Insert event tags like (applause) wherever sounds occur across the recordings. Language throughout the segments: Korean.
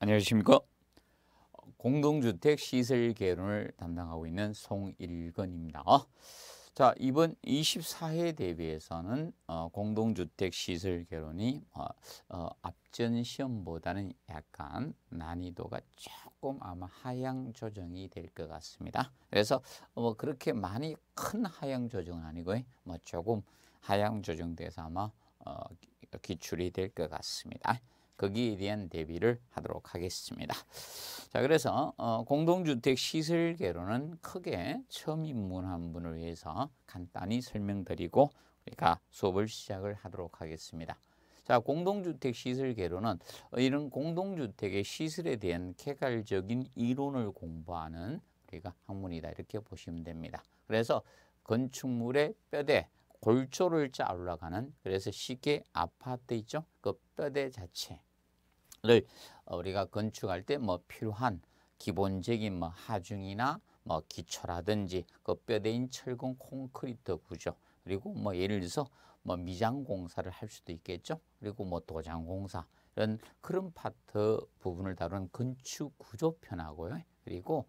안녕하십니까? 공동주택 시설 개론을 담당하고 있는 송일건입니다. 자, 이번 24회 대비에서는 어, 공동주택 시설 개론이 어, 어, 앞전 시험보다는 약간 난이도가 조금 아마 하향 조정이 될 것 같습니다. 그래서 뭐 그렇게 많이 큰 하향 조정은 아니고 뭐 조금 하향 조정돼서 아마 기출이 될 것 같습니다. 거기에 대한 대비를 하도록 하겠습니다. 자, 그래서 어, 공동주택 시설계로는 크게 처음 입문한 분을 위해서 간단히 설명드리고 우리가 수업을 시작을 하도록 하겠습니다. 자, 공동주택 시설계로는 이런 공동주택의 시설에 대한 개괄적인 이론을 공부하는 우리가 학문이다 이렇게 보시면 됩니다. 그래서 건축물의 뼈대, 골조를 짜 올라가는 그래서 시계 아파트 있죠? 그 뼈대 자체 를 어, 우리가 건축할 때 뭐 필요한 기본적인 뭐 하중이나 뭐 기초라든지 그 뼈대인 철근 콘크리트 구조 그리고 뭐 예를 들어서 뭐 미장 공사를 할 수도 있겠죠. 그리고 뭐 도장 공사 이런 그런 파트 부분을 다루는 건축 구조편하고요. 그리고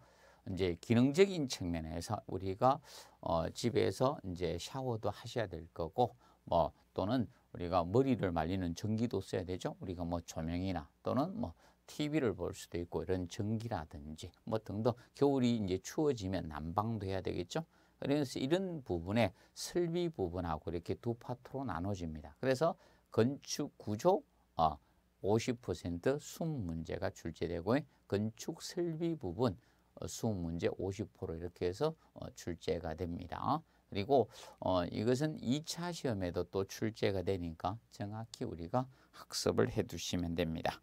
이제 기능적인 측면에서 우리가 어 집에서 이제 샤워도 하셔야 될 거고 뭐 또는 우리가 머리를 말리는 전기도 써야 되죠. 우리가 뭐 조명이나 또는 뭐 TV를 볼 수도 있고 이런 전기라든지 뭐 등등 겨울이 이제 추워지면 난방도 해야 되겠죠. 그래서 이런 부분에 설비 부분하고 이렇게 두 파트로 나눠집니다. 그래서 건축 구조 50%수 어, 문제가 출제되고 건축 설비 부분 수 어, 문제 50% 이렇게 해서 어, 출제가 됩니다. 그리고 어, 이것은 2차 시험에도 또 출제가 되니까 정확히 우리가 학습을 해 두시면 됩니다.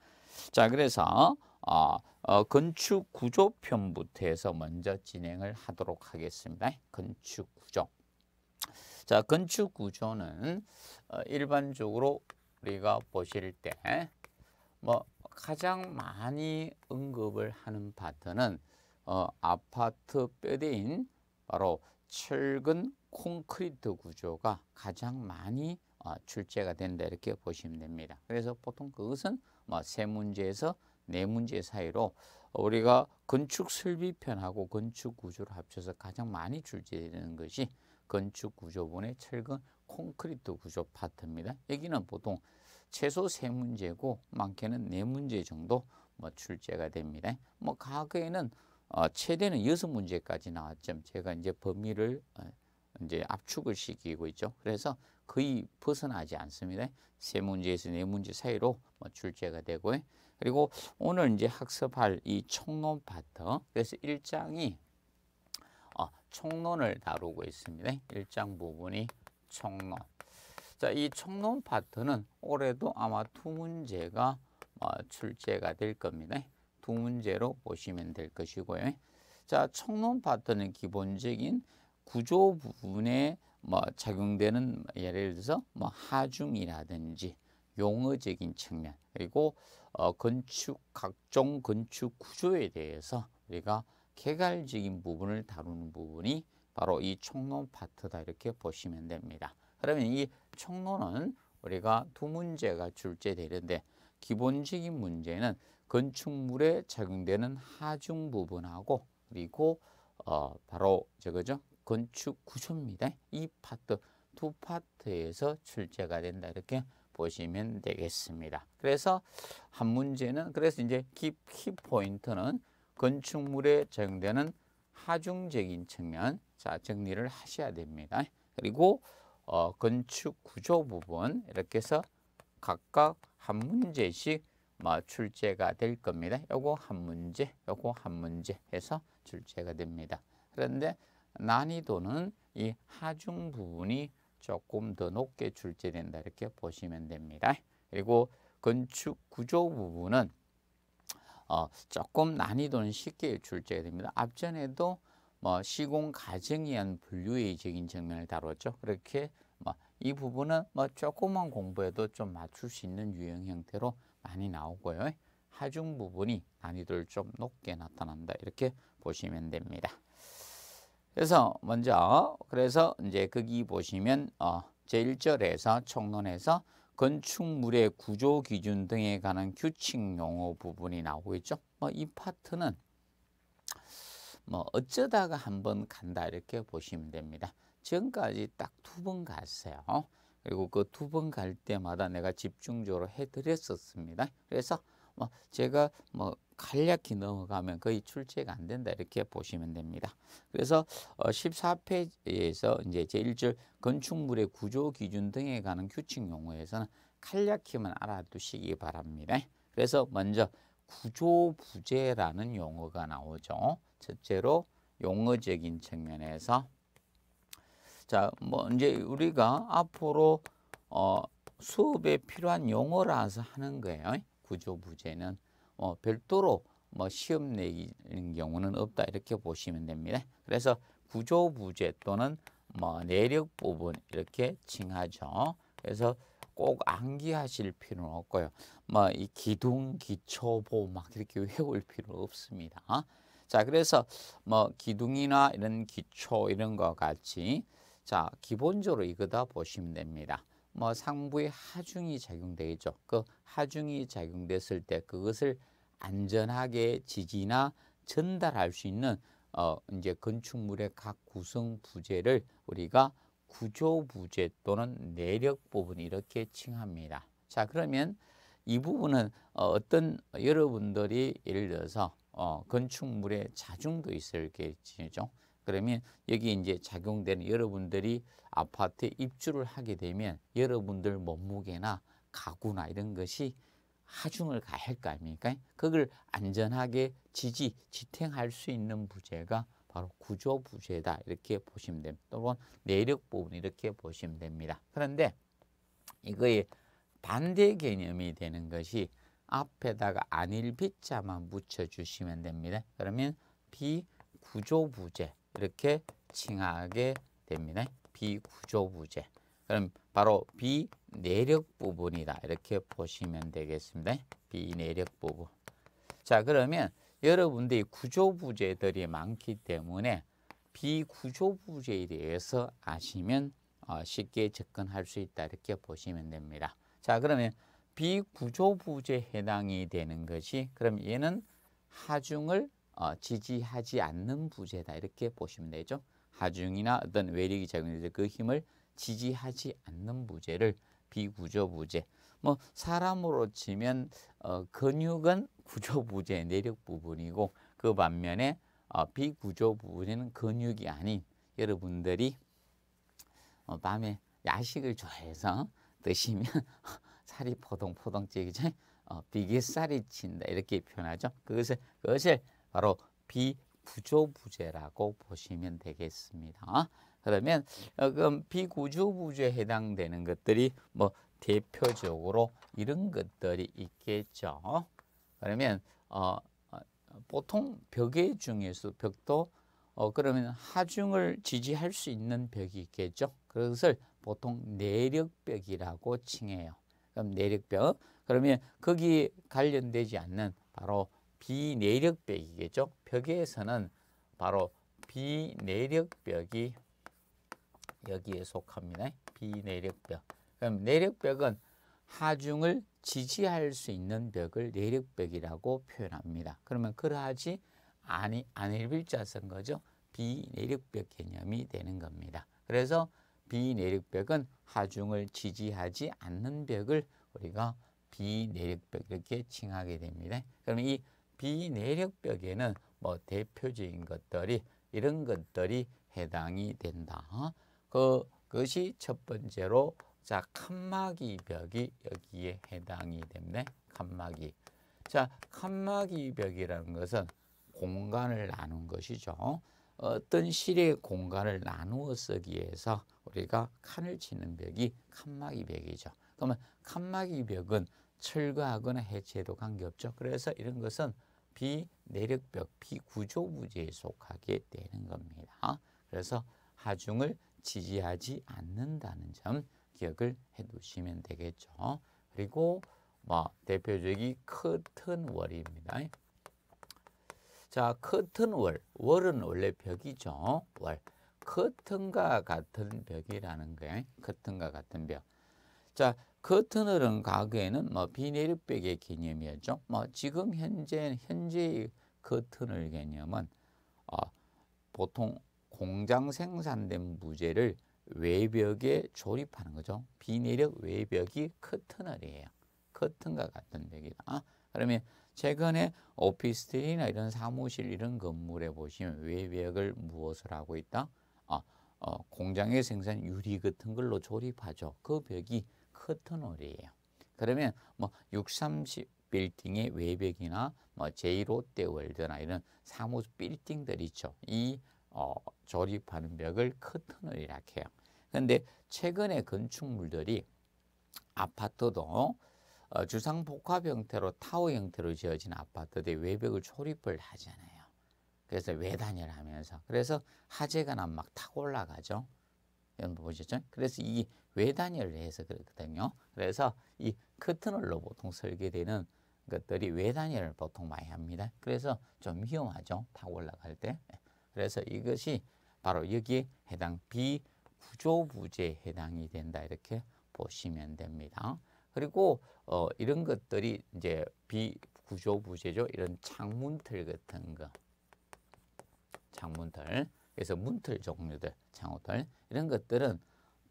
자 그래서 어, 어, 건축 구조편부터 해서 먼저 진행을 하도록 하겠습니다. 건축 구조. 자 건축 구조는 어, 일반적으로 우리가 보실 때뭐 가장 많이 언급을 하는 파트는 어, 아파트 뼈대인 바로 철근 콘크리트 구조가 가장 많이 어, 출제가 된다 이렇게 보시면 됩니다. 그래서 보통 그것은 뭐 세 문제에서 네 문제 사이로 우리가 건축 설비편하고 건축 구조를 합쳐서 가장 많이 출제되는 것이 건축 구조본의 철근 콘크리트 구조 파트입니다. 여기는 보통 최소 세 문제고 많게는 네 문제 정도 뭐 출제가 됩니다. 뭐 과거에는 어, 최대는 여섯 문제까지 나왔죠. 제가 이제 범위를 어, 이제 압축을 시키고 있죠. 그래서 거의 벗어나지 않습니다. 세 문제에서 네 문제 사이로 뭐 출제가 되고 그리고 오늘 이제 학습할 이 총론 파트 그래서 1장이 어, 총론을 다루고 있습니다. 1장 부분이 총론. 자, 이 총론 파트는 올해도 아마 두 문제가 출제가 될 겁니다. 두 문제로 보시면 될 것이고요. 자, 청론 파트는 기본적인 구조 부분에 뭐 적용되는 예를 들어서 뭐 하중이라든지 용어적인 측면 그리고 어, 건축 각종 건축 구조에 대해서 우리가 개괄적인 부분을 다루는 부분이 바로 이 총론 파트다 이렇게 보시면 됩니다. 그러면 이 총론은 우리가 두 문제가 출제되는데 기본적인 문제는 건축물에 적용되는 하중 부분하고 그리고 어 바로 저거죠. 건축 구조입니다. 이 파트 두 파트에서 출제가 된다 이렇게 보시면 되겠습니다. 그래서 한 문제는 그래서 이제 키, 키 포인트는 건축물에 적용되는 하중적인 측면 자 정리를 하셔야 됩니다. 그리고 어, 건축 구조 부분 이렇게 해서 각각 한 문제씩 뭐 출제가 될 겁니다. 요거 한 문제, 요거 한 문제 해서 출제가 됩니다. 그런데 난이도는 이 하중 부분이 조금 더 높게 출제된다 이렇게 보시면 됩니다. 그리고 건축 구조 부분은 어, 조금 난이도는 쉽게 출제가 됩니다. 앞전에도 뭐 시공 과정에 한 분류의적인 측면을 다뤘죠. 그렇게 이 부분은 뭐 조금만 공부해도 좀 맞출 수 있는 유형 형태로 많이 나오고요. 하중 부분이 난이도를 좀 높게 나타난다. 이렇게 보시면 됩니다. 그래서 먼저 그래서 이제 거기 보시면 어, 제1절에서 총론에서 건축물의 구조 기준 등에 관한 규칙 용어 부분이 나오고 있죠. 뭐 이 파트는 뭐 어쩌다가 한번 간다 이렇게 보시면 됩니다. 지금까지 딱 두 번 갔어요. 그리고 그 두 번 갈 때마다 내가 집중적으로 해드렸었습니다. 그래서 뭐 제가 뭐 간략히 넘어가면 거의 출제가 안 된다 이렇게 보시면 됩니다. 그래서 14페이지에서 어, 이제 제1절 건축물의 구조 기준 등에 관한 규칙 용어에서는 간략히만 알아두시기 바랍니다. 그래서 먼저 구조 부재라는 용어가 나오죠. 첫째로 용어적인 측면에서 자, 뭐 이제 우리가 앞으로 어, 수업에 필요한 용어라서 하는 거예요. 구조 부재는 어, 별도로 뭐 시험 내는 경우는 없다 이렇게 보시면 됩니다. 그래서 구조 부재 또는 뭐 내력 부분 이렇게 칭하죠. 그래서 꼭 암기하실 필요는 없고요. 뭐 이 기둥, 기초보 막 이렇게 외울 필요 없습니다. 자, 그래서 뭐 기둥이나 이런 기초 이런 거 같이 자, 기본적으로 이거다 보시면 됩니다. 뭐 상부에 하중이 작용되겠죠. 그 하중이 작용됐을 때 그것을 안전하게 지지나 전달할 수 있는 어 이제 건축물의 각 구성 부재를 우리가 구조 부재 또는 내력 부분 이렇게 칭합니다. 자 그러면 이 부분은 어, 어떤 여러분들이 예를 들어서 어 건축물의 자중도 있을 게 있죠. 그러면 여기 이제 작용되는 여러분들이 아파트에 입주를 하게 되면 여러분들 몸무게나 가구나 이런 것이 하중을 가할 거 아닙니까? 그걸 안전하게 지지, 지탱할 수 있는 부재가 바로 구조 부재다 이렇게 보시면 됩니다. 또는 내력 부분 이렇게 보시면 됩니다. 그런데 이거의 반대 개념이 되는 것이 앞에다가 안일비자만 붙여주시면 됩니다. 그러면 비구조 부재 이렇게 칭하게 됩니다. 비구조부재. 그럼 바로 비내력 부분이다. 이렇게 보시면 되겠습니다. 비내력 부분. 자, 그러면 여러분들이 구조부재들이 많기 때문에 비구조부재에 대해서 아시면 어, 쉽게 접근할 수 있다. 이렇게 보시면 됩니다. 자, 그러면 비구조부재에 해당이 되는 것이 그럼 얘는 하중을 어, 지지하지 않는 부재다 이렇게 보시면 되죠. 하중이나 어떤 외력이 작용해서 그 힘을 지지하지 않는 부재를 비구조 부재. 뭐 사람으로 치면 어, 근육은 구조 부재 내력 부분이고 그 반면에 어, 비구조 부분에 근육이 아닌 여러분들이 어, 밤에 야식을 좋아해서 드시면 (laughs) 살이 포동포동 찌기 전에 어, 비계살이 친다 이렇게 표현하죠. 그것을 그것을 바로 비구조부재라고 보시면 되겠습니다. 그러면 어, 그럼 비구조부재에 해당되는 것들이 뭐 대표적으로 이런 것들이 있겠죠. 그러면 어, 어 보통 벽의 중에서 벽도 어, 그러면 하중을 지지할 수 있는 벽이 있겠죠. 그것을 보통 내력벽이라고 칭해요. 그럼 내력벽 그러면 거기 관련되지 않는 바로 비내력벽이겠죠. 벽에서는 바로 비내력벽이 여기에 속합니다. 비내력벽. 그럼 내력벽은 하중을 지지할 수 있는 벽을 내력벽이라고 표현합니다. 그러면 그러하지 아니 안일 일자선 거죠. 비내력벽 개념이 되는 겁니다. 그래서 비내력벽은 하중을 지지하지 않는 벽을 우리가 비내력벽 이렇게 칭하게 됩니다. 그러면 이 비내력벽에는 뭐 대표적인 것들이 이런 것들이 해당이 된다. 그, 그것이첫 번째로 자 칸막이 벽이 여기에 해당이 됩네. 칸막이. 자 칸막이 벽이라는 것은 공간을 나눈 것이죠. 어떤 실의 공간을 나누어 쓰기 위해서 우리가 칸을 치는 벽이 칸막이 벽이죠. 그러면 칸막이 벽은 철거하거나 해체도 관계없죠. 그래서 이런 것은 비내력벽, 비구조부지에 속하게 되는 겁니다. 그래서 하중을 지지하지 않는다는 점 기억을 해두시면 되겠죠. 그리고 뭐 대표적이 커튼월입니다. 자, 커튼월, 월은 원래 벽이죠. 월, 커튼과 같은 벽이라는 거예요. 커튼과 같은 벽. 자, 커튼을 은 과거에는 뭐 비내륙백의 개념이었죠. 뭐 지금 현재 현재의 그 터널 개념은 어, 보통 공장 생산된 무제를 외벽에 조립하는 거죠. 비내력 외벽이 커튼이에요 커튼과 같은 벽이다. 아, 그러면 최근에 오피스텔이나 이런 사무실 이런 건물에 보시면 외벽을 무엇을 하고 있다? 어, 어, 공장의 생산 유리 같은 걸로 조립하죠. 그 벽이 커튼홀이에요. 그러면 뭐 630, 빌딩의 외벽이나 뭐 제이롯데월드나 이런 사무소 빌딩들 있죠. 이 어, 조립하는 벽을 커튼홀이라 해요. 그런데 최근의 건축물들이 아파트도 어, 주상 복합 형태로 타워 형태로 지어진 아파트들 외벽을 조립을 하잖아요. 그래서 외단열 하면서 그래서 화재가 난막 타고 올라가죠. 여러분 보셨죠? 그래서 이 외단열을 해서 그렇거든요. 그래서 이 커튼홀로 보통 설계되는 것들이 외단열을 보통 많이 합니다. 그래서 좀 위험하죠. 타 올라갈 때. 그래서 이것이 바로 여기에 해당 비구조부재에 해당이 된다 이렇게 보시면 됩니다. 그리고 어, 이런 것들이 이제 비구조부재죠. 이런 창문틀 같은 거. 창문틀. 그래서 문틀 종류들, 창호틀 이런 것들은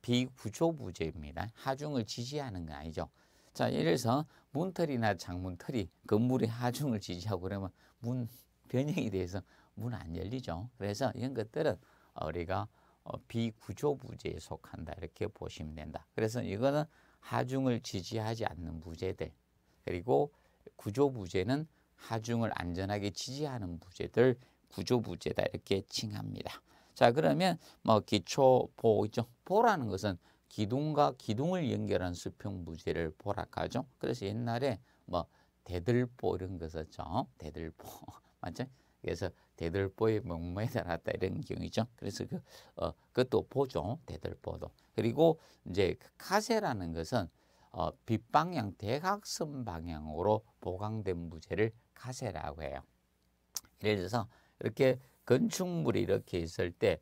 비구조부재입니다. 하중을 지지하는 거 아니죠. 자, 예를 들어서 문털이나 장문털이 건물의 하중을 지지하고 그러면 문 변형이 돼서 문 안 열리죠. 그래서 이런 것들은 우리가 어, 비구조부재에 속한다 이렇게 보시면 된다. 그래서 이거는 하중을 지지하지 않는 부재들 그리고 구조부재는 하중을 안전하게 지지하는 부재들 구조부재다 이렇게 칭합니다. 자 그러면 뭐 기초 보 있죠. 보라는 것은 기둥과 기둥을 연결한 수평부재를 보라가죠. 그래서 옛날에 뭐 대들보 이런 것었죠. 대들보 (laughs) 맞죠? 그래서 대들보의 목모에 달았다 이런 경우죠. 그래서 그 어, 그것도 보죠. 대들보도 그리고 이제 그 카세라는 것은 어, 빛 방향 대각선 방향으로 보강된 부재를 카세라고 해요. 예를 들어서 이렇게 건축물이 이렇게 있을 때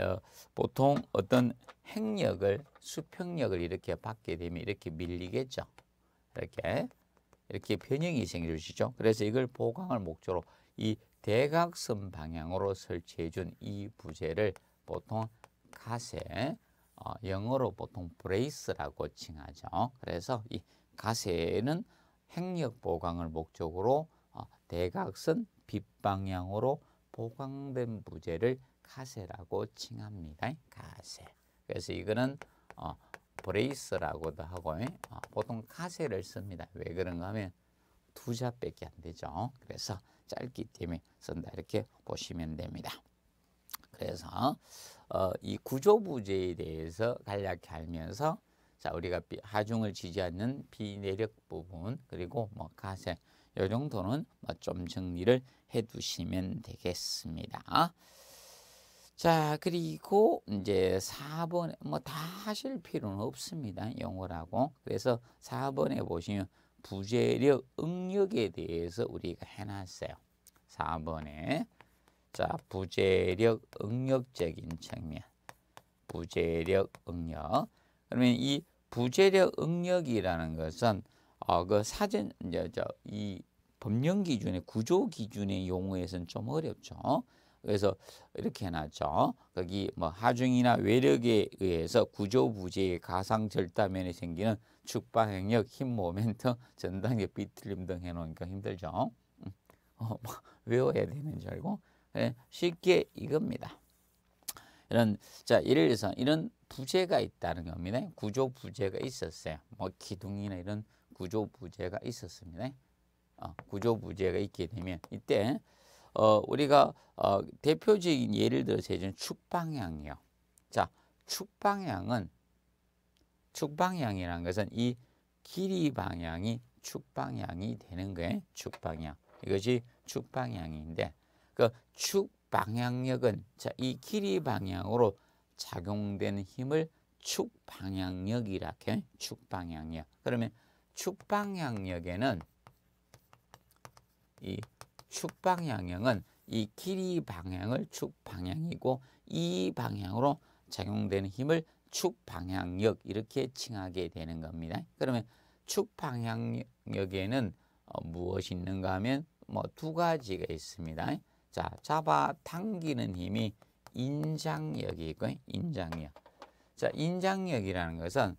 어, 보통 어떤 행력을 수평력을 이렇게 받게 되면 이렇게 밀리겠죠. 이렇게 이렇게 변형이 생길 수 있죠. 그래서 이걸 보강을 목적으로 이 대각선 방향으로 설치해 준 이 부재를 보통 가세 어, 영어로 보통 브레이스라고 칭하죠. 그래서 이 가세는 행력 보강을 목적으로 어, 대각선 빗방향으로 보강된 부재를 가세라고 칭합니다. 가세. 그래서 이거는 어, 브레이스라고도 하고 어, 보통 가세를 씁니다. 왜 그런가 하면 두 자밖에 안 되죠. 그래서 짧기 때문에 쓴다 이렇게 보시면 됩니다. 그래서 어, 이 구조부재에 대해서 간략히 알면서 자 우리가 하중을 지지 않는 비내력 부분 그리고 뭐 가세 이 정도는 뭐 좀 정리를 해두시면 되겠습니다. 자 그리고 이제 4번뭐 다 하실 필요는 없습니다. 영어라고. 그래서 4번에 보시면 부재력, 응력에 대해서 우리가 해놨어요. 4번에 자 부재력, 응력적인 측면 부재력, 응력 그러면 이 부재력, 응력이라는 것은 어, 그 사전 이제 이 법령 기준의 구조 기준의 용어에서는 좀 어렵죠. 그래서 이렇게 해놨죠. 거기 뭐 하중이나 외력에 의해서 구조 부재의 가상 절단면에 생기는 축방행력, 힘 모멘트, 전당력, 비틀림 등 해놓으니까 힘들죠. 음. 어, 뭐 외워야 되는 줄 알고 네, 쉽게 이겁니다. 이런 자 예를 들어서 이런 부재가 있다는 겁니다. 구조 부재가 있었어요. 뭐 기둥이나 이런 구조 부재가 있었습니다. 어, 구조 부재가 있게 되면 이때 어, 우리가 어, 대표적인 예를 들어서 축방향이요. 자, 축방향은 축방향이라는 것은 이 길이 방향이 축방향이 되는 거예요. 축방향. 이것이 축방향인데 그 축방향력은 자, 이 길이 방향으로 작용되는 힘을 축방향력이라 해요. 축방향력. 그러면 축방향력에는 이 축방향형은 이 길이 방향을 축방향이고 이 방향으로 작용되는 힘을 축방향력 이렇게 칭하게 되는 겁니다. 그러면 축방향력에는 어, 무엇이 있는가 하면 뭐 두 가지가 있습니다. 자, 잡아당기는 힘이 인장력이 고 인장력. 자, 인장력이라는 것은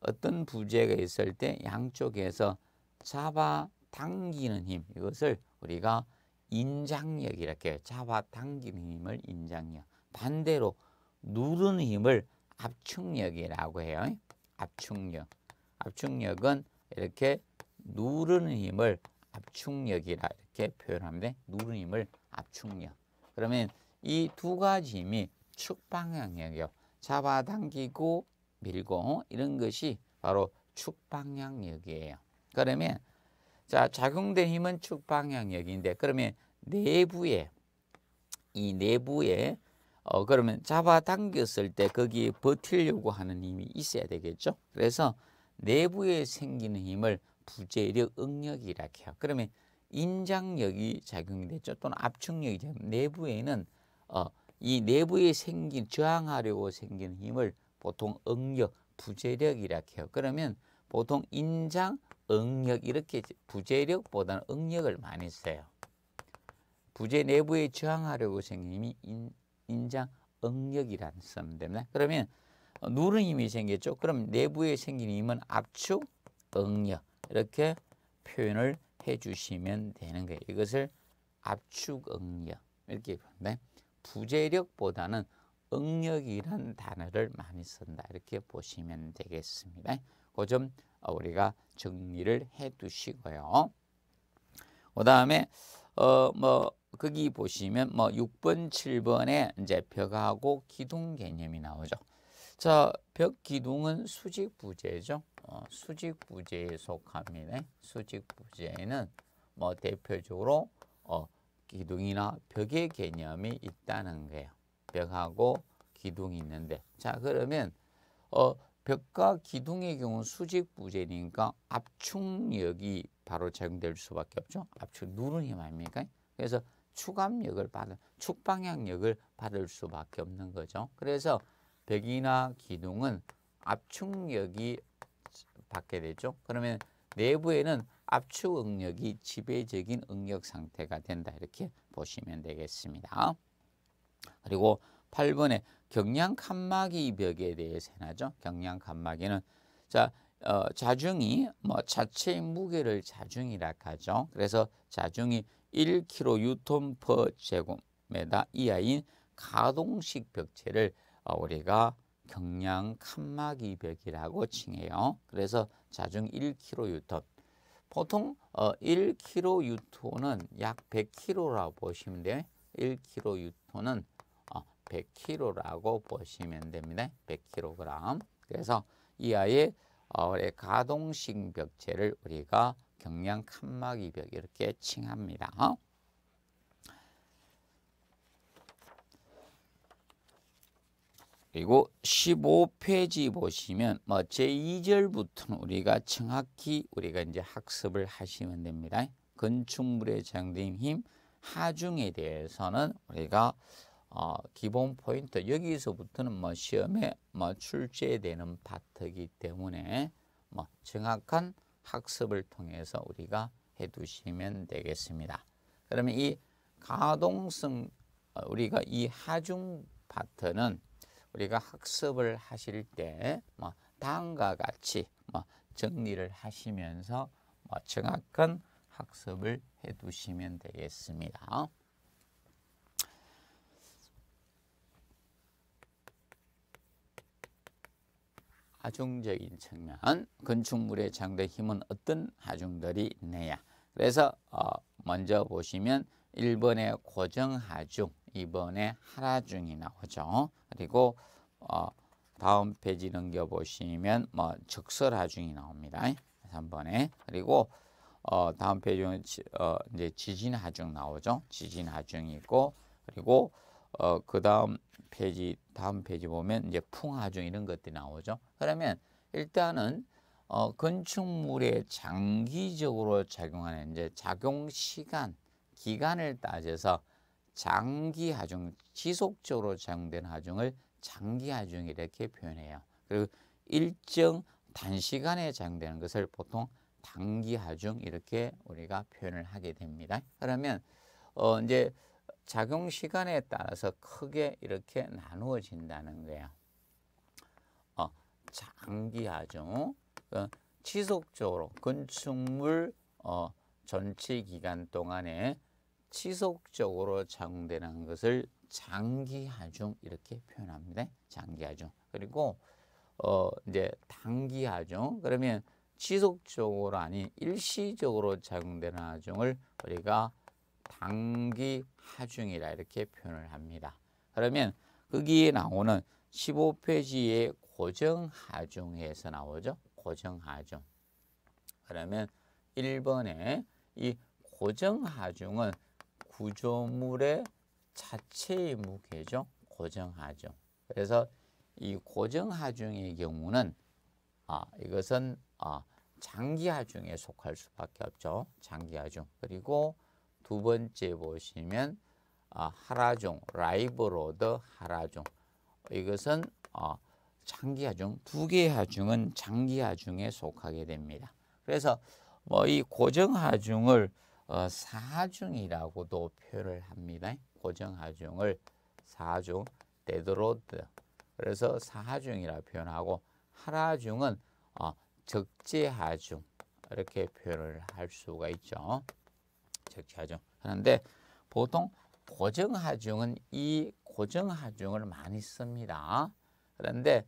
어떤 부재가 있을 때 양쪽에서 잡아당기는 힘 이것을 우리가 인장력 이렇게 잡아당기는 힘을 인장력 반대로 누르는 힘을 압축력이라고 해요. 압축력. 압축력은 이렇게 누르는 힘을 압축력이라 이렇게 표현합니다. 누르는 힘을 압축력. 그러면 이 두 가지 힘이 축방향력이요. 잡아당기고 밀고 이런 것이 바로 축방향력이에요. 그러면 자 작용된 힘은 축방향력인데 그러면 내부에 이 내부에 어 그러면 잡아당겼을 때 거기에 버틸려고 하는 힘이 있어야 되겠죠. 그래서 내부에 생기는 힘을 부재력 응력이라 해요. 그러면 인장력이 작용이 됐죠. 또는 압축력이 되면 내부에는 어, 이 내부에 생긴 저항하려고 생기는 힘을 보통 응력, 부재력이라 해요. 그러면 보통 인장, 응력 이렇게 부재력보다는 응력을 많이 써요. 부재 내부에 저항하려고 생긴 이 인, 장응력이라 쓰면 됩니다. 그러면 누른 힘이 생겼죠. 그럼 내부에 생긴 힘은 압축, 응력 이렇게 표현을 해주시면 되는 거예요. 이것을 압축, 응력 이렇게 부르는 부재력보다는 응력이란 단어를 많이 쓴다 이렇게 보시면 되겠습니다. 그좀 어, 우리가 정리를 해두시고요. 그 다음에 어 뭐 거기 보시면 뭐 6번, 7번에 이제 벽하고 기둥 개념이 나오죠. 자, 벽 기둥은 수직 부재죠. 어, 수직 부재에 속합니다. 수직 부재에는 뭐 대표적으로 어, 기둥이나 벽의 개념이 있다는 거예요. 벽하고 기둥이 있는데 자 그러면 어, 벽과 기둥의 경우 수직 부재니까 압축력이 바로 적용될 수밖에 없죠. 압축 누는 힘 아닙니까? 그래서 축압력을 받은 축방향력을 받을 수밖에 없는 거죠. 그래서 벽이나 기둥은 압축력이 받게 되죠. 그러면 내부에는 압축 응력이 지배적인 응력 상태가 된다 이렇게 보시면 되겠습니다. 그리고 8번에 경량 칸막이 벽에 대해서 해나죠. 경량 칸막이는 자 어, 자중이 뭐자체 무게를 자중이라 하죠. 그래서 자중이 1kg 유톤 퍼 제곱미터 이하인 가동식 벽체를 어, 우리가 경량 칸막이 벽이라고 칭해요. 그래서 자중 1kg 유톤. 보통 어, 1kg 유톤은 약 100kg라고 보시면 돼요. 1kg 유톤은 100kg라고 보시면 됩니다. 100kg. 그래서 이 아이의 어, 가동신벽체를 우리가 경량 칸막이벽 이렇게 칭합니다. 그리고 15페이지 보시면 뭐 제2절부터는 우리가 정확히 우리가 이제 학습을 하시면 됩니다. 건축물의 장대힘 하중에 대해서는 우리가 어, 기본 포인트 여기서부터는 뭐 시험에 뭐 출제되는 파트이기 때문에 뭐 정확한 학습을 통해서 우리가 해두시면 되겠습니다. 그러면 이 가동성 어, 우리가 이 하중 파트는 우리가 학습을 하실 때뭐 다음과 같이 뭐 정리를 하시면서 뭐 정확한 학습을 해두시면 되겠습니다. 하중적인 측면, 건축물의 장대 힘은 어떤 하중들이 있느냐. 그래서 어, 먼저 보시면 1번에 고정하중, 2번에 하라중이 나오죠. 그리고 어, 다음 페이지 넘겨보시면 뭐 적설하중이 나옵니다. 3번에. 그리고 어, 다음 페이지는 지, 어, 이제 지진하중 나오죠. 지진하중이 있고 그리고 어, 그 다음 페이지, 다음 페이지 보면 이제 풍화중 이런 것들이 나오죠. 그러면 일단은 어, 건축물에 장기적으로 작용하는 이제 작용 시간, 기간을 따져서 장기 하중, 지속적으로 작용된 하중을 장기 하중 이렇게 표현해요. 그리고 일정 단시간에 작용되는 것을 보통 단기 하중 이렇게 우리가 표현을 하게 됩니다. 그러면 어, 이제 작용 시간에 따라서 크게 이렇게 나누어진다는 거야. 어, 장기하죠. 어, 지속적으로 건축물 어, 전체 기간 동안에 지속적으로 작용되는 것을 장기하중 이렇게 표현합니다. 장기하중. 그리고 어 이제 단기하중. 그러면 지속적으로 아닌 일시적으로 작용되는 하중을 우리가 단기 하중이라 이렇게 표현을 합니다. 그러면 거기에 그 나오는 15페이지의 고정하중에서 나오죠. 고정하중. 그러면 1번에 이 고정하중은 구조물의 자체의 무게죠. 고정하중. 그래서 이 고정하중의 경우는 아, 이것은 아, 장기하중에 속할 수밖에 없죠. 장기하중. 그리고 두 번째 보시면 어, 하라종, 라이브로드 하라종. 이것은 어, 장기하중, 두 개의 하중은 장기하중에 속하게 됩니다. 그래서 뭐 이 고정하중을 어, 사중이라고도 표현을 합니다. 고정하중을 사중, 데드로드. 그래서 사중이라 표현하고 하라중은 어, 적재하중 이렇게 표현을 할 수가 있죠. 적용하죠. 그런데 보통 고정하중은 이 고정하중을 많이 씁니다. 그런데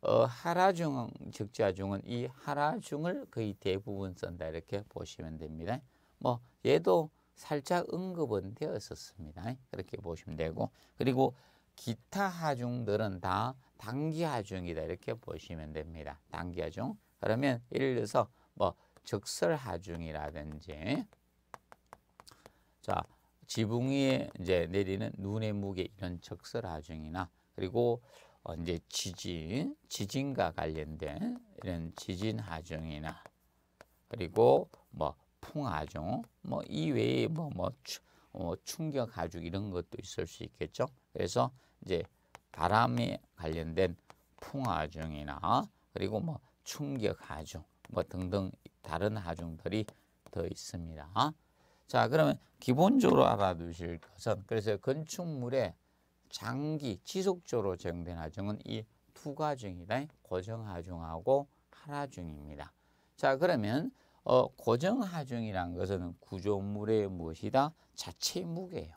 어, 하라중, 적자중은 이 하라중을 거의 대부분 쓴다 이렇게 보시면 됩니다. 뭐 얘도 살짝 언급은 되었었습니다. 그렇게 보시면 되고 그리고 기타 하중들은 다 단기 하중이다 이렇게 보시면 됩니다. 단기 하중. 그러면 예를 들어서 뭐 적설 하중이라든지 자, 지붕 위에 이제 내리는 눈의 무게 이런 적설하중이나 그리고 어 이제 지진, 지진과 관련된 이런 지진 하중이나 그리고 뭐 풍하중, 뭐 이외에 뭐뭐 뭐, 뭐 어 뭐 충격 하중 이런 것도 있을 수 있겠죠. 그래서 이제 바람에 관련된 풍하중이나 그리고 뭐 충격 하중 뭐 등등 다른 하중들이 더 있습니다. 자, 그러면 기본적으로 알아두실 것은 그래서 건축물의 장기 지속적으로 적용된 하중은 이 두 가중이다. 고정하중하고 하하중입니다. 자, 그러면 어, 고정하중이란 것은 구조물의 무엇이다? 자체 무게예요.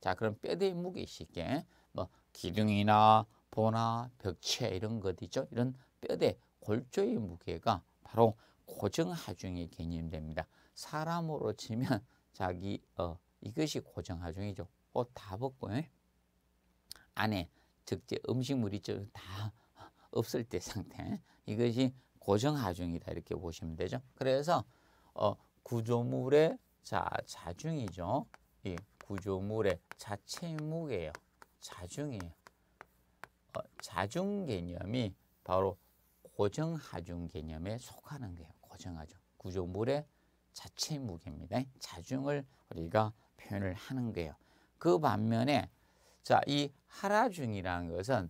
자, 그럼 뼈대 의 무게 쉽게 뭐 기둥이나 보나 벽체 이런 것 있죠. 이런 뼈대 골조의 무게가 바로 고정하중의 개념됩니다. 사람으로 치면 자기 어 이것이 고정하중이죠. 옷다 어, 벗고 에? 안에 적재 음식물이 다 없을 때 상태 이것이 고정하중이다 이렇게 보시면 되죠. 그래서 어, 구조물의 자, 자중이죠. 이 예, 구조물의 자체 무게예요. 자중이에요. 어, 자중 개념이 바로 고정하중 개념에 속하는 거예요. 고정하중. 구조물의 자체 무게입니다. 자중을 우리가 표현을 하는 거예요. 그 반면에 자, 이 하라중이라는 것은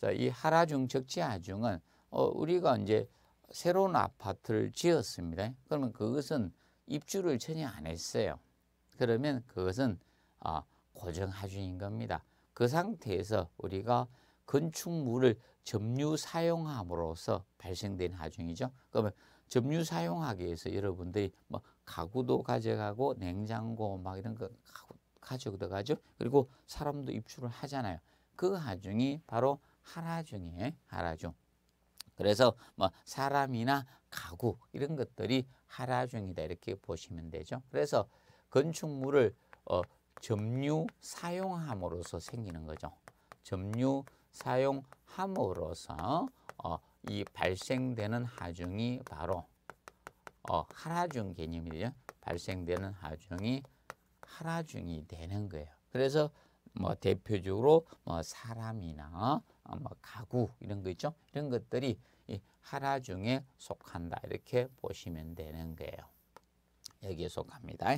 자, 이 하라중 적지하중은 어, 우리가 이제 새로운 아파트를 지었습니다. 그러면 그것은 입주를 전혀 안 했어요. 그러면 그것은 아, 고정하중인 겁니다. 그 상태에서 우리가 건축물을 점유 사용함으로써 발생된 하중이죠. 그러면 점유 사용하기 위해서 여러분들이 뭐 가구도 가져가고 냉장고 막 이런 거 가져가죠. 그리고 사람도 입출을 하잖아요. 그 하중이 바로 하라중이에요. 하라중. 그래서 뭐 사람이나 가구 이런 것들이 하라중이다 이렇게 보시면 되죠. 그래서 건축물을 어, 점유 사용함으로써 생기는 거죠. 점유 사용함으로써 어, 이 발생되는 하중이 바로 어, 하라중 개념이죠. 발생되는 하중이 하라중이 되는 거예요. 그래서 뭐 대표적으로 뭐 사람이나 어, 뭐 가구 이런 거 있죠. 이런 것들이 이 하라중에 속한다 이렇게 보시면 되는 거예요. 여기에 속합니다.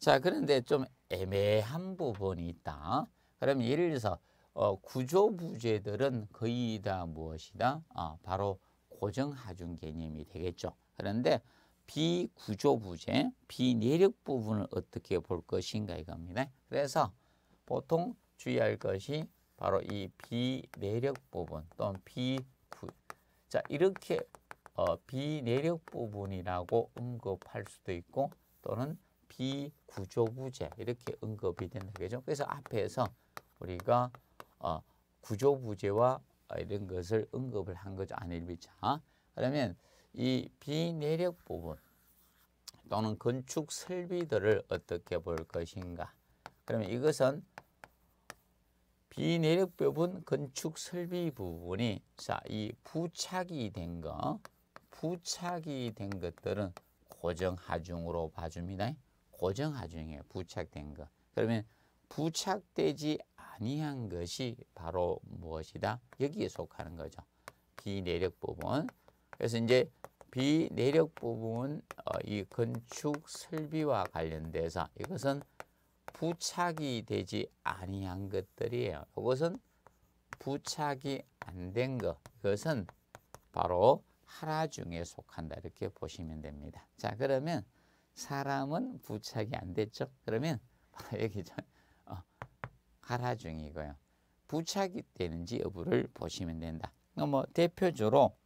자 그런데 좀 애매한 부분이 있다. 그럼 예를 들어서 어, 구조 부재들은 거의 다 무엇이다? 아, 바로 고정하중 개념이 되겠죠. 그런데 비구조 부재, 비내력 부분을 어떻게 볼 것인가 이겁니다. 그래서 보통 주의할 것이 바로 이 비내력 부분 또는 비구 자 이렇게 어, 비내력 부분이라고 언급할 수도 있고 또는 비구조 부재 이렇게 언급이 된다겠죠. 그래서 앞에서 우리가 어, 구조 부재와 이런 것을 언급을 한 거죠. 안일비자. 그러면 이 비내력 부분 또는 건축 설비들을 어떻게 볼 것인가. 그러면 이것은 비내력 부분 건축 설비 부분이 자, 이 부착이 된 거, 부착이 된 것들은 고정 하중으로 봐줍니다. 고정 하중에 부착된 거. 그러면 부착되지 아니한 것이 바로 무엇이다? 여기에 속하는 거죠. 비내력 부분. 그래서 이제 비내력 부분 어, 이 건축 설비와 관련돼서 이것은 부착이 되지 아니한 것들이에요. 이것은 부착이 안 된 것. 이것은 바로 하라 중에 속한다 이렇게 보시면 됩니다. 자 그러면 사람은 부착이 안 됐죠. 그러면 (laughs) 여기죠. 하라 중이고요. 부착이 되는지 여부를 보시면 된다. 그러니까 뭐 대표적으로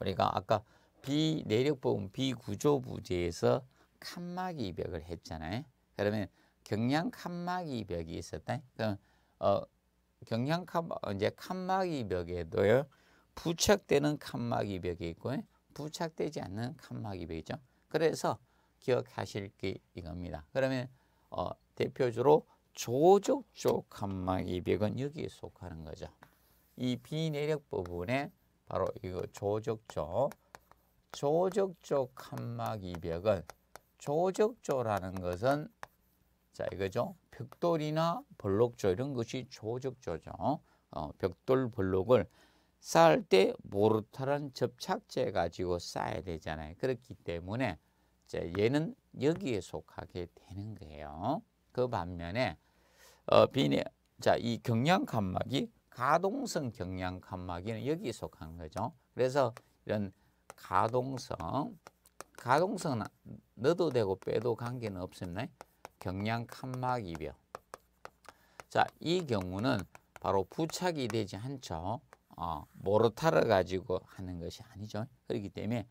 우리가 아까 비내력법은 비구조부재에서 칸막이 벽을 했잖아요. 그러면 경량 칸막이 벽이 있었다. 그럼 어 경량 칸 이제 칸막이 벽에도요. 부착되는 칸막이 벽이 있고 부착되지 않는 칸막이 벽이죠. 그래서 기억하실 게 이겁니다. 그러면 어 대표적으로 조적 쪽 칸막 2 0은 여기에 속하는 거죠. 이 비내력 부분에 바로 이거 조적 쪽 조적 쪽 칸막 2 0은 조적 조라는 것은 자 이거죠. 벽돌이나 블록조 이런 것이 조적 조죠. 어, 벽돌 블록을 쌓을 때 모르타란 접착제 가지고 쌓아야 되잖아요. 그렇기 때문에 자, 얘는 여기에 속하게 되는 거예요. 그 반면에 어, 비니 자, 이 경량 칸막이 가동성 경량 칸막이는 여기 속한 거죠. 그래서 이런 가동성 가동성은 넣어도 되고 빼도 관계는 없습니다. 경량 칸막이병. 자, 이 경우는 바로 부착이 되지 않죠. 어, 모르타를 가지고 하는 것이 아니죠. 그렇기 때문에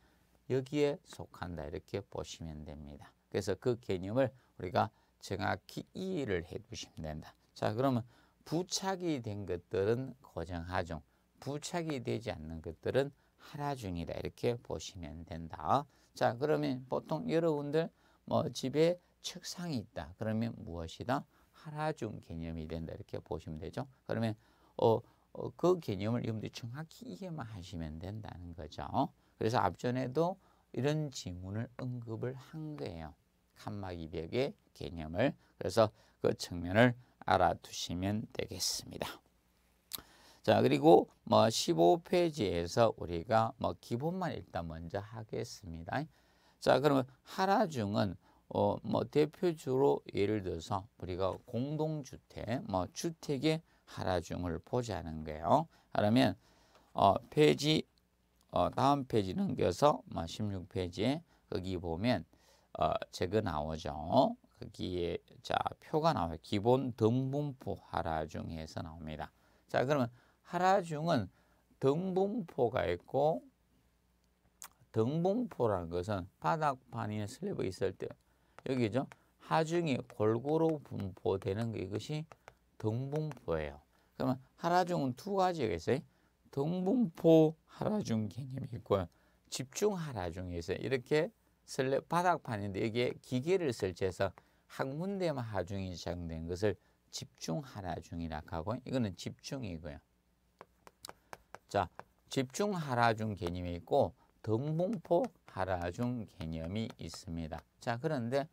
여기에 속한다 이렇게 보시면 됩니다. 그래서 그 개념을 우리가 정확히 이해를 해두시면 된다. 자 그러면 부착이 된 것들은 고정하중, 부착이 되지 않는 것들은 하라중이다 이렇게 보시면 된다. 자 그러면 보통 여러분들 뭐 집에 책상이 있다. 그러면 무엇이다? 하라중 개념이 된다 이렇게 보시면 되죠. 그러면 어, 어그 개념을 여러분들이 정확히 이해만 하시면 된다는 거죠. 그래서 앞전에도 이런 지문을 언급을 한 거예요. 칸막 이벽의 개념을 그래서 그 측면을 알아두시면 되겠습니다. 자 그리고 뭐 15페이지에서 우리가 뭐 기본만 일단 먼저 하겠습니다. 자 그러면 하라중은 어, 뭐 대표주로 예를 들어서 우리가 공동주택, 뭐 주택의 하라중을 보자는 거예요. 그러면 어, 페이지 어, 다음 페이지 넘겨서 뭐 16페이지에 거기 보면 어, 제거 나오죠. 거기에 그 자 표가 나와요. 기본 등분포 하라중에서 나옵니다. 자 그러면 하라중은 등분포가 있고 등분포라는 것은 바닥판이 슬립이 있을 때 여기죠. 하중이 골고루 분포되는 것이 등분포예요. 그러면 하라중은 두 가지가 있어요. 등분포 하라중 개념이 있고요. 집중 하라중이 있 이렇게 슬랩 바닥판인데 여기에 기계를 설치해서 한 군데만 하중이 작용된 것을 집중 하라중이라고 하고 이거는 집중이고요. 자, 집중 하라중 개념이 있고 등분포 하라중 개념이 있습니다. 자, 그런데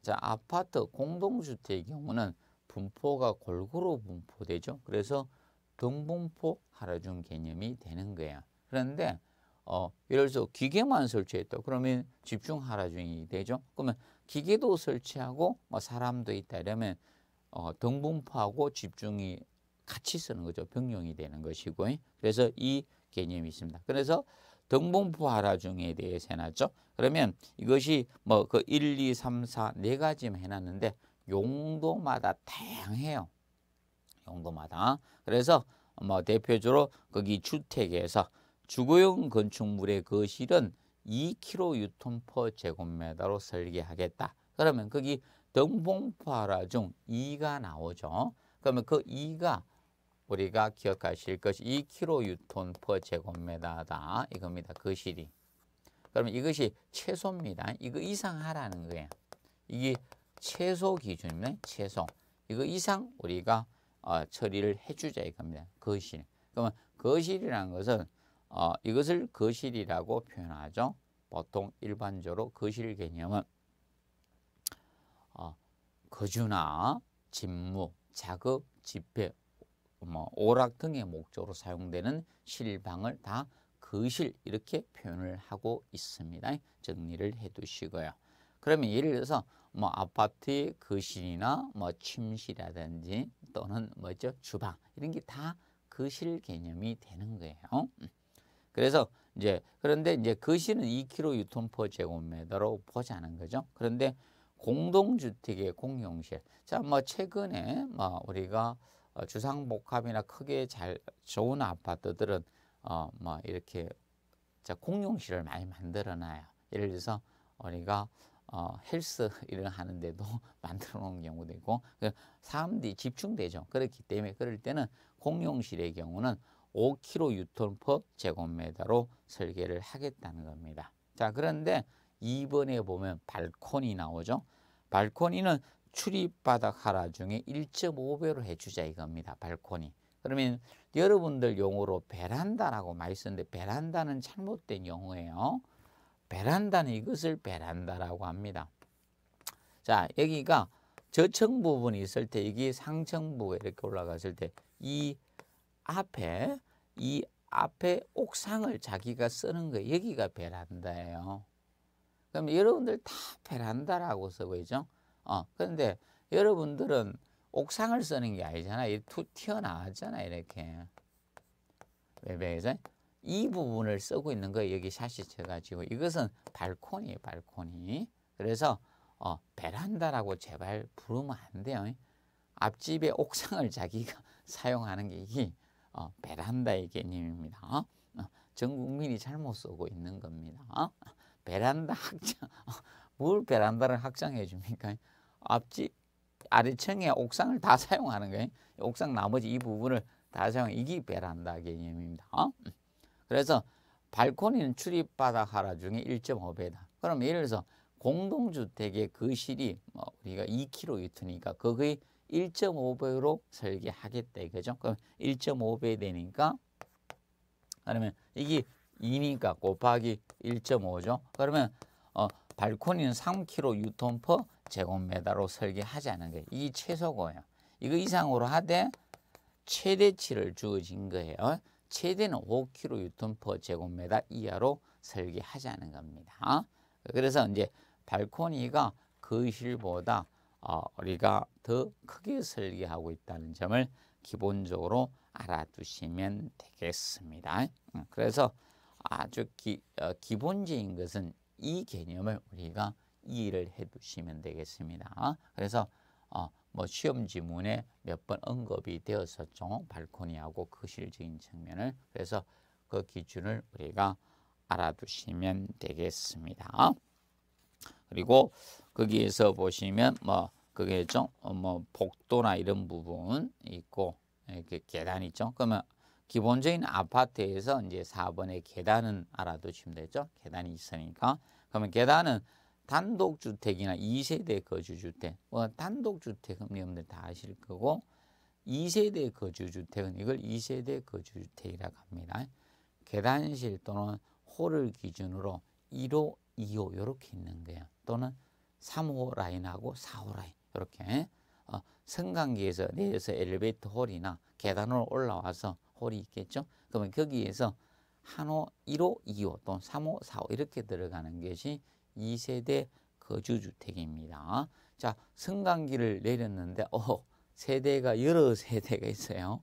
자, 아파트 공동주택의 경우는 분포가 골고루 분포되죠. 그래서 등분포 하라중 개념이 되는 거예요. 그런데 어, 예를 들어서 기계만 설치했다. 그러면 집중하라 중이 되죠. 그러면 기계도 설치하고 뭐 사람도 있다 이러면 어, 등분포하고 집중이 같이 쓰는 거죠. 병용이 되는 것이고. 그래서 이 개념이 있습니다. 그래서 등분포하라 중에 대해서 해놨죠. 그러면 이것이 뭐 그 1, 2, 3, 4 네 가지만 해놨는데 용도마다 다양해요. 용도마다. 그래서 뭐 대표적으로 거기 주택에서 주거용 건축물의 거실은 2kg 유톤 퍼 제곱미터로 설계하겠다. 그러면 거기 등봉파라 중 2가 나오죠. 그러면 그 2가 우리가 기억하실 것이 2kg 유톤 퍼 제곱미터다 이겁니다. 거실이. 그러면 이것이 최소입니다. 이거 이상 하라는 거예요. 이게 최소 기준이네. 최소. 이거 이상 우리가 어, 처리를 해주자 이겁니다. 거실. 그러면 거실이라는 것은 어, 이것을 거실이라고 표현하죠. 보통 일반적으로 거실 개념은 어, 거주나 집무, 자급, 집회, 뭐 오락 등의 목적으로 사용되는 실방을 다 거실 이렇게 표현을 하고 있습니다. 정리를 해두시고요. 그러면 예를 들어서 뭐 아파트 거실이나 뭐 침실이라든지 또는 뭐죠 주방 이런 게 다 거실 개념이 되는 거예요. 음. 그래서 이제 그런데 이제 거실은 2kg 유톤 퍼 제곱미터로 보자는 거죠. 그런데 공동주택의 공용실. 자, 뭐 최근에 뭐 우리가 어, 주상복합이나 크게 잘 좋은 아파트들은 어 뭐 이렇게 자 공용실을 많이 만들어놔요. 예를 들어서 우리가 어, 헬스 이런 하는데도 (laughs) 만들어 놓은 경우도 있고 그 사람들이 집중되죠. 그렇기 때문에 그럴 때는 공용실의 경우는 5kN g 유퍼 제곱미터로 설계를 하겠다는 겁니다. 자 그런데 2번에 보면 발코니 나오죠. 발코니는 출입바닥 하라 중에 1.5배로 해주자 이겁니다. 발코니. 그러면 여러분들 용어로 베란다라고 많이 쓰는데 베란다는 잘못된 용어예요. 베란다는 이것을 베란다라고 합니다. 자 여기가 저층 부분이 있을 때 여기 상층 부에 이렇게 올라갔을 때이 앞에 이 앞에 옥상을 자기가 쓰는 거 여기가 베란다예요. 그럼 여러분들 다 베란다라고 쓰고 있죠. 어, 그런데 여러분들은 옥상을 쓰는 게 아니잖아. 이 튀어나왔잖아 이렇게. 왜그래이 부분을 쓰고 있는 거 여기 샷이 쳐가지고 이것은 발코니예요 발코니. 그래서 어, 베란다라고 제발 부르면 안 돼요. 앞집의 옥상을 자기가 (laughs) 사용하는 게 이게 어, 베란다의 개념입니다. 어, 어, 전 국민이 잘못 쓰고 있는 겁니다. 어? 베란다 확장, 어, 뭘 베란다를 확장해 줍니까? 앞집, 아래층에 옥상을 다 사용하는 거예요. 옥상 나머지 이 부분을 다 사용, 이게 베란다 개념입니다. 어, 음. 그래서 발코니는 출입바닥 하라 중에 1.5배다. 그럼 예를 들어서 공동주택의 거실이 뭐 우리가 2kg이트니까 거의 1.5배로 설계하겠다 이거죠. 그럼 1.5배 되니까 그러면 이게 2니까 곱하기 1.5죠. 그러면 어, 발코니는 3kg 유톤 퍼 제곱미터로 설계하자는 거예요. 이 최소고요. 이거 이상으로 하되 최대치를 주어진 거예요. 최대는 5kg 유톤 퍼 제곱미터 이하로 설계하자는 겁니다. 그래서 이제 발코니가 거실보다 어, 우리가 더 크게 설계하고 있다는 점을 기본적으로 알아두시면 되겠습니다. 음, 그래서 아주 기, 어, 본적인 것은 이 개념을 우리가 이해를 해두시면 되겠습니다. 그래서 어, 뭐 시험 지문에 몇 번 언급이 되었었죠. 발코니하고 거실적인 그 측면을 그래서 그 기준을 우리가 알아두시면 되겠습니다. 그리고 거기에서 보시면 뭐 그게 좀뭐 어, 복도나 이런 부분 있고 이렇게 예, 그 계단 있죠. 그러면 기본적인 아파트에서 이제 4번의 계단은 알아두시면 되죠. 계단이 있으니까. 그러면 계단은 단독주택이나 2세대 거주주택, 뭐 단독주택은 여러분들 다 아실 거고 2세대 거주주택은 이걸 2세대 거주주택이라고 합니다. 계단실 또는 홀을 기준으로 1호, 2호 이렇게 있는 거예요. 또는 3호 라인하고 4호 라인 이렇게 어, 승강기에서 내려서 엘리베이터 홀이나 계단으로 올라와서 홀이 있겠죠. 그러면 거기에서 한호 1호, 2호 또는 3호, 4호 이렇게 들어가는 것이 2세대 거주주택입니다. 자, 승강기를 내렸는데 어, 세대가 여러 (laughs) 세대가 있어요.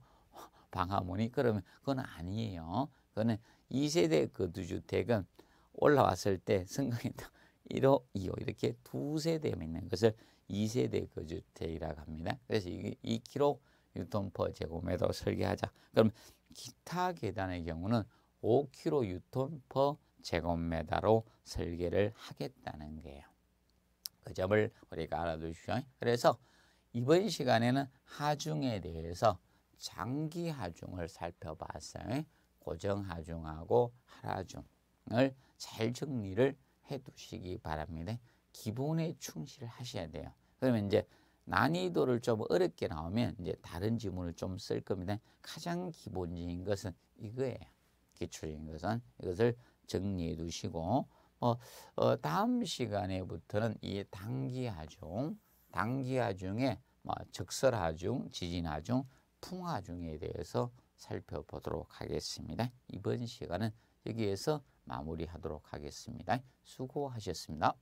방화문이 그러면 그건 아니에요. 그거는 2세대 거주주택은 올라왔을 때 승강이 딱 1호, 2호 이렇게 두 세대만 있는 것을 2세대 거주택이라고 합니다. 그래서 이 2kg 퍼제곱미터 설계하자. 그럼 기타 계단의 경우는 5kg 퍼 제곱미터로 설계를 하겠다는 거예요. 그 점을 우리가 알아두시오 그래서 이번 시간에는 하중에 대해서 장기 하중을 살펴봤어요. 고정 하중하고 하라중을 잘 정리를 해두시기 바랍니다. 기본에 충실하셔야 돼요. 그러면 이제 난이도를 좀 어렵게 나오면 이제 다른 지문을 좀 쓸 겁니다. 가장 기본적인 것은 이거예요. 기초적인 것은 이것을 정리해 두시고 어, 어 다음 시간에부터는 이 단기하중, 단기하중에 뭐 적설하중, 지진하중, 풍화중에 대해서 살펴보도록 하겠습니다. 이번 시간은 여기에서 마무리하도록 하겠습니다. 수고하셨습니다.